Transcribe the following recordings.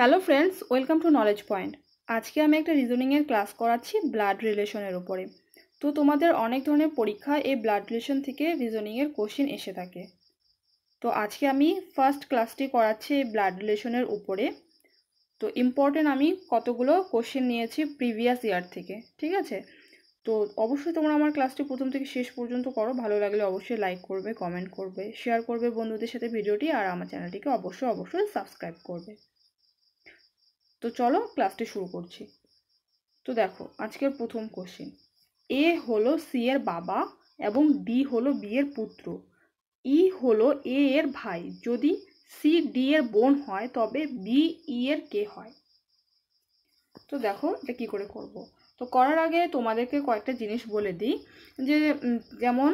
Hello friends welcome to knowledge point আজকে আমি একটা রিজনিংয়ের ক্লাস করাচ্ছি ব্লাড রিলেশনের উপরে তো তোমাদের অনেক ধরনের পরীক্ষা এই ব্লাড রিলেশন থেকে রিজনিংয়ের কোশ্চেন এসে থাকে তো আজকে আমি ফার্স্ট ক্লাসটি করাচ্ছি এই ব্লাড রিলেশনের উপরে তো ইম্পর্টেন্ট আমি কতগুলো কোশ্চেন নিয়েছি প্রিভিয়াস ইয়ার থেকে ঠিক আছে তো অবশ্যই তোমরা আমার ক্লাসটি প্রথম থেকে শেষ পর্যন্ত করো ভালো লাগলে অবশ্যই লাইক করবে কমেন্ট করবে শেয়ার করবে বন্ধুদের সাথে ভিডিওটি আর আমার চ্যানেলটিকে অবশ্যই অবশ্যই সাবস্ক্রাইব করবে তো চলো ক্লাসটি শুরু করছি তো দেখো আজকের প্রথম কোশ্চিন এ হলো সি এর বাবা এবং ডি হলো বি এর পুত্র ই e হলো এ এর ভাই যদি সি ডি এর বোন হয় তবে বি ই e এর কে হয় তো দেখো এটা কী করে করব। তো করার আগে তোমাদেরকে কয়েকটা জিনিস বলে দিই যে যেমন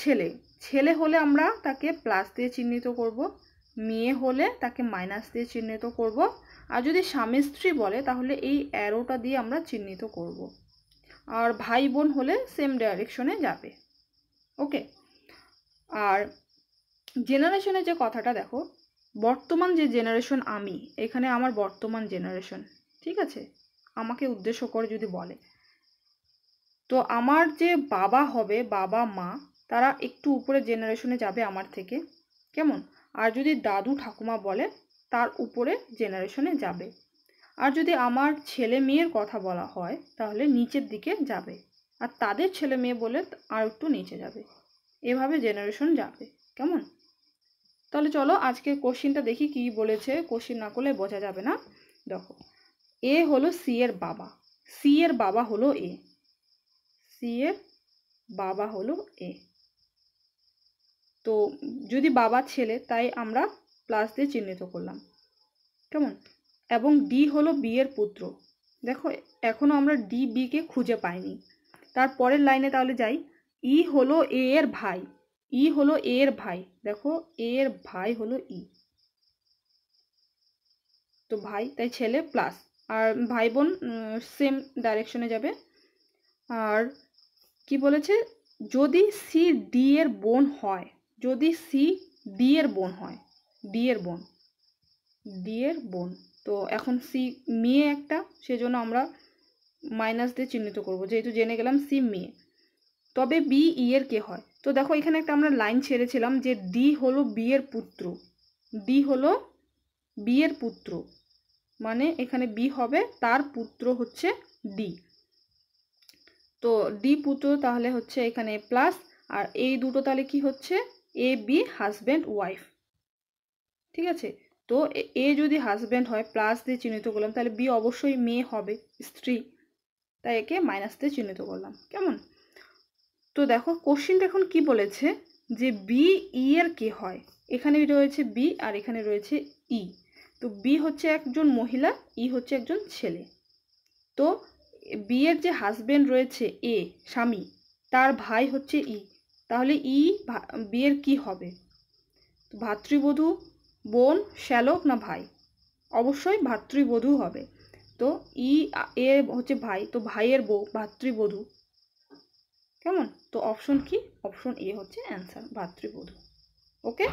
ছেলে ছেলে হলে আমরা তাকে প্লাস দিয়ে চিহ্নিত করব মেয়ে হলে তাকে মাইনাস দিয়ে চিহ্নিত করব আর যদি স্বামী স্ত্রী বলে তাহলে এই অ্যারোটা দিয়ে আমরা চিহ্নিত করব। আর ভাই বোন হলে সেম ডাইরেকশনে যাবে ওকে আর জেনারেশনের যে কথাটা দেখো বর্তমান যে জেনারেশন আমি এখানে আমার বর্তমান জেনারেশন ঠিক আছে আমাকে উদ্দেশ্য করে যদি বলে তো আমার যে বাবা হবে বাবা মা তারা একটু উপরে জেনারেশনে যাবে আমার থেকে কেমন আর যদি দাদু ঠাকুমা বলে তার উপরে জেনারেশনে যাবে আর যদি আমার ছেলে মেয়ের কথা বলা হয় তাহলে নিচের দিকে যাবে আর তাদের ছেলে মেয়ে বলে আর একটু নিচে যাবে এভাবে জেনারেশন যাবে কেমন তাহলে চলো আজকে কোশ্চিনটা দেখি কি বলেছে কোশ্চিন না করলে বোঝা যাবে না দেখো এ হলো সি এর বাবা সি এর বাবা হলো এ সি এর বাবা হলো এ তো যদি বাবা ছেলে তাই আমরা প্লাস দিয়ে চিহ্নিত করলাম কেমন এবং ডি হলো বি এর পুত্র দেখো এখনও আমরা ডি বিকে খুঁজে পাইনি তার পরের লাইনে তাহলে যাই ই e হলো এ এর ভাই ই e হলো এ এর ভাই দেখো এ এর ভাই হলো ই e। তো ভাই তাই ছেলে প্লাস আর ভাই বোন সেম ডাইরেকশনে যাবে আর কি বলেছে যদি সি ডি এর বোন হয় যদি সি ডি এর বোন হয় ডিয়ের বোন ডিয়ের বোন তো এখন সি মেয়ে একটা সেজন্য আমরা মাইনাস দিয়ে চিহ্নিত করব যেহেতু জেনে গেলাম সি মেয়ে তবে বি ইয়ের কে হয় তো দেখো এখানে একটা আমরা লাইন ছেড়েছিলাম যে ডি হলো বিয়ের পুত্র ডি হলো বিয়ের পুত্র মানে এখানে বি হবে তার পুত্র হচ্ছে ডি তো ডি পুত্র তাহলে হচ্ছে এখানে প্লাস আর এই দুটো তাহলে কি হচ্ছে এ বি হাজব্যান্ড ওয়াইফ ঠিক আছে তো এ যদি হাজব্যান্ড হয় প্লাস দিয়ে চিহ্নিত করলাম তাহলে বি অবশ্যই মেয়ে হবে স্ত্রী তাই একে মাইনাস দিয়ে চিহ্নিত করলাম কেমন তো দেখো কোশ্চিনটা এখন কি বলেছে যে বি ই e এর কে হয় এখানে রয়েছে বি আর এখানে রয়েছে ই e। তো বি হচ্ছে একজন মহিলা ই e হচ্ছে একজন ছেলে তো বিয়ের যে হাজব্যান্ড রয়েছে এ স্বামী তার ভাই হচ্ছে ই তাহলে ই বিয়ের কি হবে ভাতৃবধূ বোন শ্যালক না ভাই অবশ্যই ভাতৃবধূ হবে তো ই এ হচ্ছে ভাই তো ভাইয়ের বউ ভাতৃবধূ কেমন তো অপশন কি অপশন এ হচ্ছে অ্যান্সার ভাতৃবধূ ওকে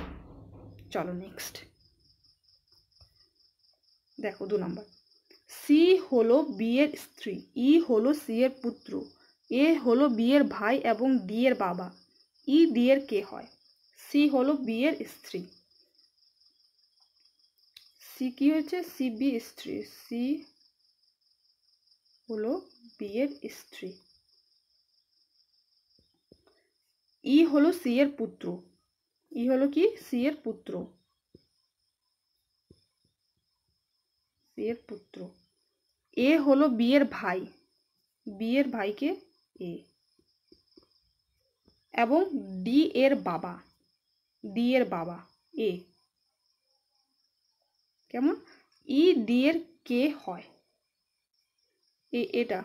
চলো নেক্সট দেখো দু নম্বর সি হলো বিয়ের স্ত্রী ই e হলো সি এর পুত্র এ হলো বিয়ের ভাই এবং ডি এর বাবা ই e ডি এর কে হয় সি হলো বিয়ের স্ত্রী সি কি হচ্ছে সি বি স্ত্রী সি হলো বি এর স্ত্রী ই হলো সি এর পুত্র ই হলো কি সি এর পুত্র সি এর পুত্র এ হলো বি এর ভাই বি এর ভাইকে এ এবং ডি এর বাবা ডি এর বাবা এ কেমন ই ডি এর কে হয় এ এটা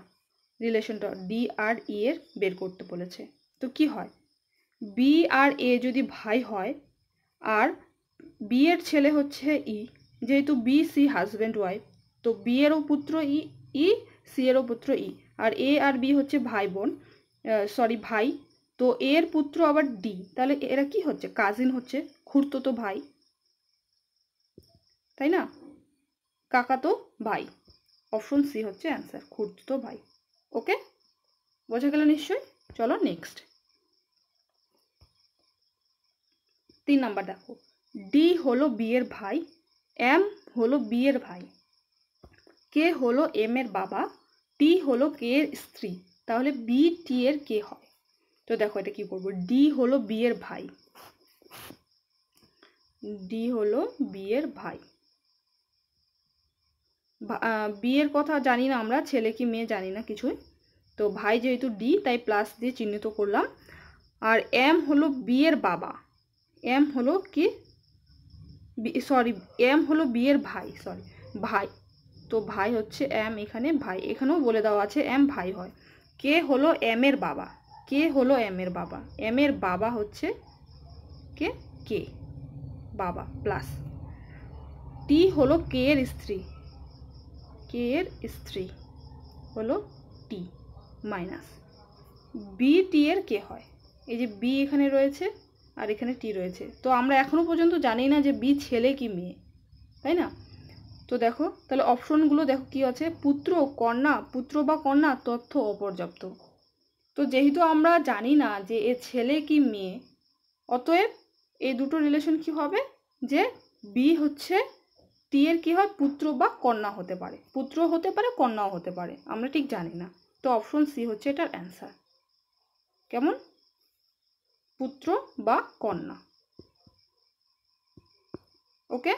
রিলেশনটা ডি আর ই e এর বের করতে বলেছে তো কি হয় বি আর এ যদি ভাই হয় আর বি এর ছেলে হচ্ছে ই e, যেহেতু বি সি হাজব্যান্ড ওয়াইফ তো বি এরও পুত্র ই ই সি এরও পুত্র ই e, আর এ আর বি হচ্ছে ভাই বোন সরি ভাই তো এর পুত্র আবার ডি তাহলে এরা কি হচ্ছে কাজিন হচ্ছে খুঁড়তো তো ভাই তাই না কাকা তো ভাই অপশন সি হচ্ছে অ্যান্সার খুঁড়তো ভাই ওকে বোঝা গেল নিশ্চয়ই চলো নেক্সট তিন নাম্বার দেখো ডি হলো বিয়ের ভাই এম হলো বিয়ের ভাই কে হলো এম এর বাবা টি হলো কে এর স্ত্রী তাহলে বি টি এর কে হয় তো দেখো এটা কি করবো ডি হলো বিয়ের ভাই ডি হলো বিয়ের ভাই বিয়ের কথা জানি না আমরা ছেলে কি মেয়ে জানি না কিছুই তো ভাই যেহেতু ডি তাই প্লাস দিয়ে চিহ্নিত করলাম আর এম হলো বিয়ের বাবা এম হলো কি সরি এম হলো বিয়ের ভাই সরি ভাই তো ভাই হচ্ছে এম এখানে ভাই এখানেও বলে দেওয়া আছে এম ভাই হয় কে হলো এম এর বাবা কে হলো এম এর বাবা এম এর বাবা হচ্ছে কে কে বাবা প্লাস টি হলো কে এর স্ত্রী কে এর স্ত্রী হলো টি মাইনাস বি টি এর কে হয় এই যে বি এখানে রয়েছে আর এখানে টি রয়েছে তো আমরা এখনও পর্যন্ত জানি না যে বি ছেলে কি মেয়ে তাই না তো দেখো তাহলে অপশনগুলো দেখো কি আছে পুত্র কন্যা পুত্র বা কন্যা তথ্য অপর্যাপ্ত তো যেহেতু আমরা জানি না যে এ ছেলে কি মেয়ে অতএব এই দুটো রিলেশন কি হবে যে বি হচ্ছে টিয়ের কী হয় পুত্র বা কন্যা হতে পারে পুত্র হতে পারে কন্যাও হতে পারে আমরা ঠিক জানি না তো অপশন সি হচ্ছে এটার অ্যান্সার কেমন পুত্র বা কন্যা ওকে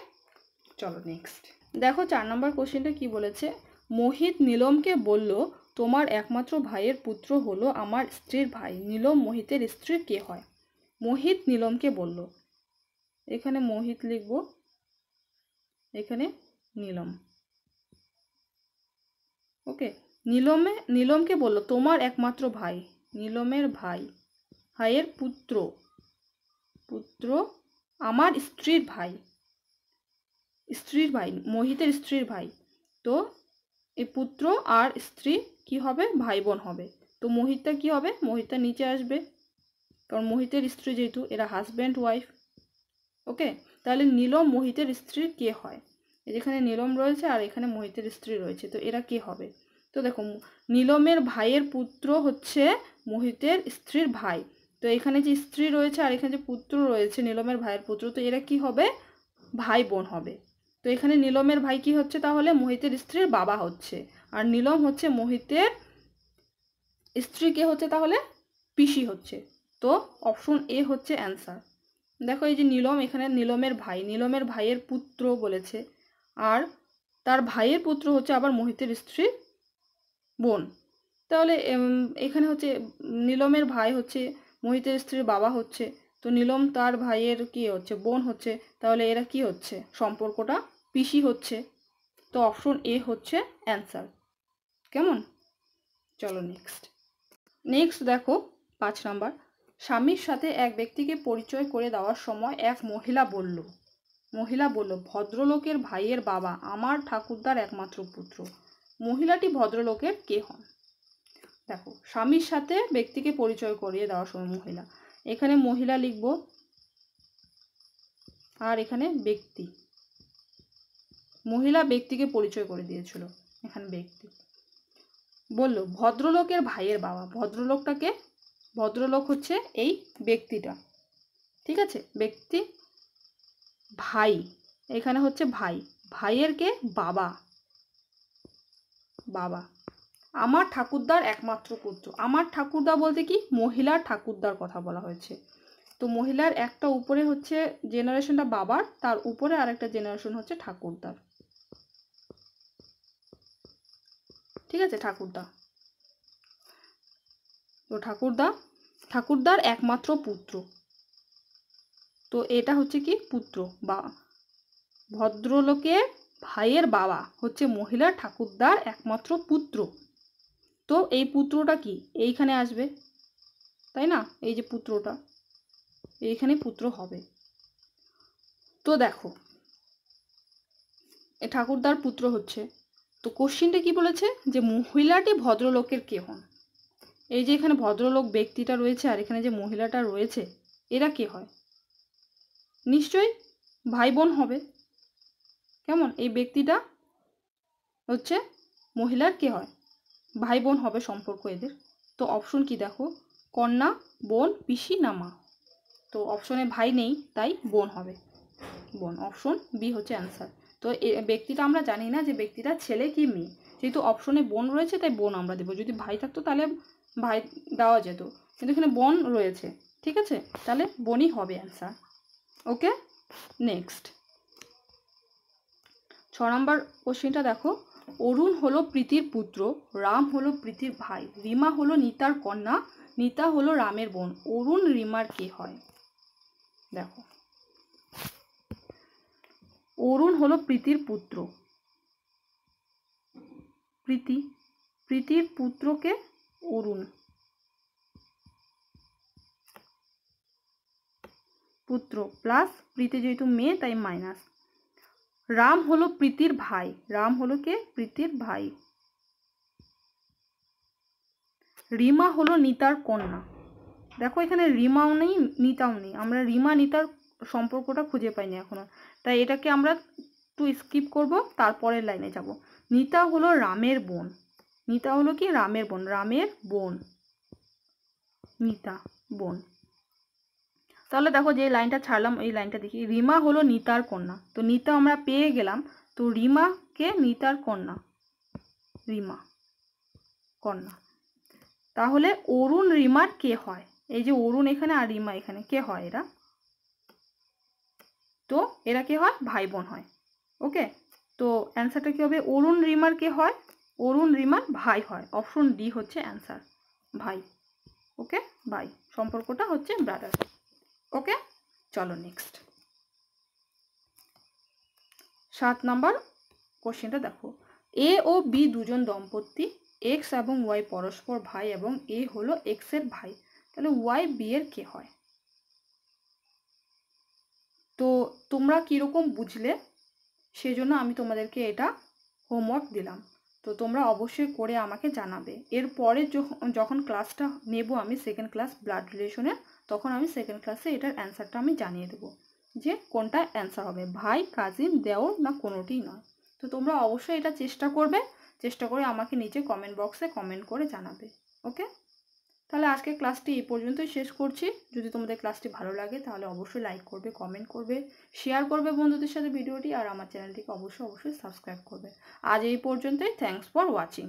চলো নেক্সট দেখো চার নম্বর কোশ্চেনটা কি বলেছে মোহিত নীলমকে বলল তোমার একমাত্র ভাইয়ের পুত্র হলো আমার স্ত্রীর ভাই নীলম মোহিতের স্ত্রী কে হয় মোহিত নীলমকে বলল এখানে মোহিত লিখবো এখানে নীলম ওকে নীলমে নীলমকে বলল তোমার একমাত্র ভাই নীলমের ভাই ভাইয়ের পুত্র পুত্র আমার স্ত্রীর ভাই স্ত্রীর ভাই মোহিতের স্ত্রীর ভাই তো এই পুত্র আর স্ত্রী কি হবে ভাই বোন হবে তো মোহিতটা কি হবে মোহিতটা নিচে আসবে কারণ মোহিতের স্ত্রী যেহেতু এরা হাজব্যান্ড ওয়াইফ ওকে তাহলে নীলম মোহিতের স্ত্রী কে হয় যেখানে নীলম রয়েছে আর এখানে মোহিতের স্ত্রী রয়েছে তো এরা কে হবে তো দেখো নীলমের ভাইয়ের পুত্র হচ্ছে মোহিতের স্ত্রীর ভাই তো এখানে যে স্ত্রী রয়েছে আর এখানে যে পুত্র রয়েছে নীলমের ভাইয়ের পুত্র তো এরা কি হবে ভাই বোন হবে তো এখানে নীলমের ভাই কি হচ্ছে তাহলে মোহিতের স্ত্রীর বাবা হচ্ছে আর নীলম হচ্ছে মোহিতের স্ত্রী কে হচ্ছে তাহলে পিসি হচ্ছে তো অপশন এ হচ্ছে অ্যান্সার দেখো এই যে নীলম এখানে নীলমের ভাই নীলমের ভাইয়ের পুত্র বলেছে আর তার ভাইয়ের পুত্র হচ্ছে আবার মোহিতের স্ত্রী বোন তাহলে এখানে হচ্ছে নীলমের ভাই হচ্ছে মোহিতের স্ত্রীর বাবা হচ্ছে তো নীলম তার ভাইয়ের কি হচ্ছে বোন হচ্ছে তাহলে এরা কি হচ্ছে সম্পর্কটা পিসি হচ্ছে তো অপশন এ হচ্ছে অ্যান্সার কেমন চলো নেক্সট নেক্সট দেখো পাঁচ নাম্বার স্বামীর সাথে এক ব্যক্তিকে পরিচয় করে দেওয়ার সময় এক মহিলা বলল মহিলা বলল ভদ্রলোকের ভাইয়ের বাবা আমার ঠাকুরদার একমাত্র পুত্র মহিলাটি ভদ্রলোকের কে হন দেখো স্বামীর সাথে ব্যক্তিকে পরিচয় করিয়ে দেওয়ার সময় মহিলা এখানে মহিলা লিখব আর এখানে ব্যক্তি মহিলা ব্যক্তিকে পরিচয় করে দিয়েছিল এখানে ব্যক্তি বলল ভদ্রলোকের ভাইয়ের বাবা ভদ্রলোকটাকে ভদ্রলোক হচ্ছে এই ব্যক্তিটা ঠিক আছে ব্যক্তি ভাই এখানে হচ্ছে ভাই ভাইয়ের কে বাবা বাবা আমার ঠাকুরদার একমাত্র পুত্র আমার ঠাকুরদা বলতে কি মহিলার ঠাকুরদার কথা বলা হয়েছে তো মহিলার একটা উপরে হচ্ছে জেনারেশনটা বাবার তার উপরে আরেকটা জেনারেশন হচ্ছে ঠাকুরদার ঠিক আছে ঠাকুরদা তো ঠাকুরদা ঠাকুরদার একমাত্র পুত্র তো এটা হচ্ছে কি পুত্র বা ভদ্রলোকে ভাইয়ের বাবা হচ্ছে মহিলা ঠাকুরদার একমাত্র পুত্র তো এই পুত্রটা কি এইখানে আসবে তাই না এই যে পুত্রটা এইখানে পুত্র হবে তো দেখো এ ঠাকুরদার পুত্র হচ্ছে তো কোশ্চিনটা কি বলেছে যে মহিলাটি ভদ্রলোকের কে হন এই যে এখানে ভদ্রলোক ব্যক্তিটা রয়েছে আর এখানে যে মহিলাটা রয়েছে এরা কে হয় নিশ্চয়ই ভাই বোন হবে কেমন এই ব্যক্তিটা হচ্ছে মহিলার কে হয় ভাই বোন হবে সম্পর্ক এদের তো অপশন কি দেখো কন্যা বোন পিসি না মা তো অপশনে ভাই নেই তাই বোন হবে বোন অপশন বি হচ্ছে অ্যান্সার তো এ ব্যক্তিটা আমরা জানি না যে ব্যক্তিটা ছেলে কি মেয়ে যেহেতু অপশনে বোন রয়েছে তাই বোন আমরা দেবো যদি ভাই থাকতো তাহলে ভাই দেওয়া যেত কিন্তু এখানে বোন রয়েছে ঠিক আছে তাহলে বোনই হবে অ্যান্সার ওকে নেক্সট ছ নম্বর কোশ্চেনটা দেখো অরুণ হলো প্রীতির পুত্র রাম হলো প্রীতির ভাই রিমা হলো নিতার কন্যা নিতা হলো রামের বোন অরুণ রিমার কে হয় দেখো অরুণ হলো প্রীতির পুত্র প্রীতি প্রীতির পুত্রকে অরুণ পুত্র প্লাস প্রীতি যেহেতু মেয়ে তাই মাইনাস রাম হলো প্রীতির ভাই রাম হলো কে প্রীতির ভাই রিমা হলো নিতার কন্যা দেখো এখানে রিমাও নেই নিতাও নেই আমরা রিমা নিতার সম্পর্কটা খুঁজে পাইনি এখনো তাই এটাকে আমরা একটু স্কিপ করব তারপরের লাইনে যাব নিতা হলো রামের বোন নিতা হলো কি রামের বোন রামের বোন নিতা বোন তাহলে দেখো যে লাইনটা ছাড়লাম এই লাইনটা দেখি রিমা হলো নিতার কন্যা তো নিতা আমরা পেয়ে গেলাম তো রিমাকে নিতার কন্যা রিমা কন্যা তাহলে অরুণ রিমার কে হয় এই যে অরুণ এখানে আর রিমা এখানে কে হয় এরা তো এরা কে হয় ভাই বোন হয় ওকে তো অ্যান্সারটা কি হবে অরুণ রিমার কে হয় অরুণ রিমার ভাই হয় অপশন ডি হচ্ছে অ্যান্সার ভাই ওকে ভাই সম্পর্কটা হচ্ছে ব্রাদার ওকে চলো নেক্সট সাত নাম্বার কোশ্চেনটা দেখো এ ও বি দুজন দম্পতি এক্স এবং ওয়াই পরস্পর ভাই এবং এ হলো এক্সের ভাই তাহলে ওয়াই বি এর কে হয় তো তোমরা কীরকম বুঝলে সেজন্য আমি তোমাদেরকে এটা হোমওয়ার্ক দিলাম তো তোমরা অবশ্যই করে আমাকে জানাবে এরপরে যখন ক্লাসটা নেব আমি সেকেন্ড ক্লাস ব্লাড রিলেশনের তখন আমি সেকেন্ড ক্লাসে এটার অ্যান্সারটা আমি জানিয়ে দেবো যে কোনটা অ্যান্সার হবে ভাই কাজিন দেওর না কোনোটিই নয় তো তোমরা অবশ্যই এটা চেষ্টা করবে চেষ্টা করে আমাকে নিচে কমেন্ট বক্সে কমেন্ট করে জানাবে ওকে তাহলে আজকে ক্লাসটি এই পর্যন্তই শেষ করছি যদি তোমাদের ক্লাসটি ভালো লাগে তাহলে অবশ্যই লাইক করবে কমেন্ট করবে শেয়ার করবে বন্ধুদের সাথে ভিডিওটি আর আমার চ্যানেলটিকে অবশ্যই অবশ্যই সাবস্ক্রাইব করবে আজ এই পর্যন্তই থ্যাংকস ফর ওয়াচিং